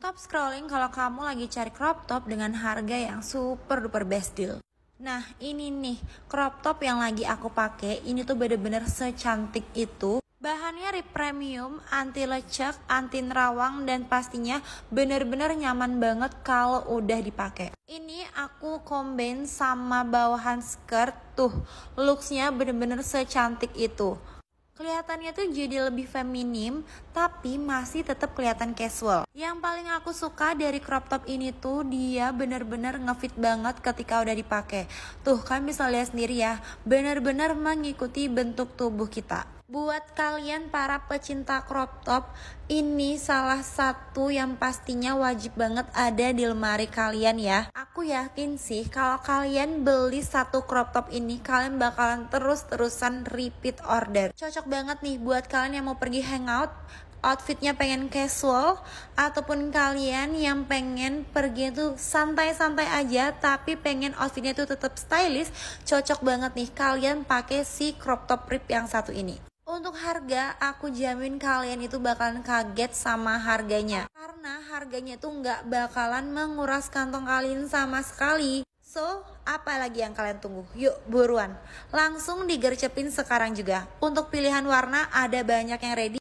Stop scrolling kalau kamu lagi cari crop top dengan harga yang super duper best deal. Nah ini nih crop top yang lagi aku pake ini tuh bener-bener secantik itu. Bahannya rip premium, anti lecek, anti nerawang dan pastinya bener-bener nyaman banget kalau udah dipakai. Ini aku combine sama bawahan skirt tuh, looksnya bener-bener secantik itu. Kelihatannya tuh jadi lebih feminim, tapi masih tetap kelihatan casual. Yang paling aku suka dari crop top ini tuh dia bener-bener ngefit banget ketika udah dipakai. Tuh kan bisa lihat sendiri ya, bener-bener mengikuti bentuk tubuh kita. Buat kalian para pecinta crop top, ini salah satu yang pastinya wajib banget ada di lemari kalian ya aku yakin sih kalau kalian beli satu crop top ini kalian bakalan terus-terusan repeat order. Cocok banget nih buat kalian yang mau pergi hangout, outfitnya pengen casual ataupun kalian yang pengen pergi tuh santai-santai aja tapi pengen outfitnya tuh tetap stylish cocok banget nih kalian pakai si crop top rip yang satu ini untuk harga aku jamin kalian itu bakalan kaget sama harganya harganya tuh nggak bakalan menguras kantong kalian sama sekali. So, apa lagi yang kalian tunggu? Yuk, buruan. Langsung digercepin sekarang juga. Untuk pilihan warna ada banyak yang ready.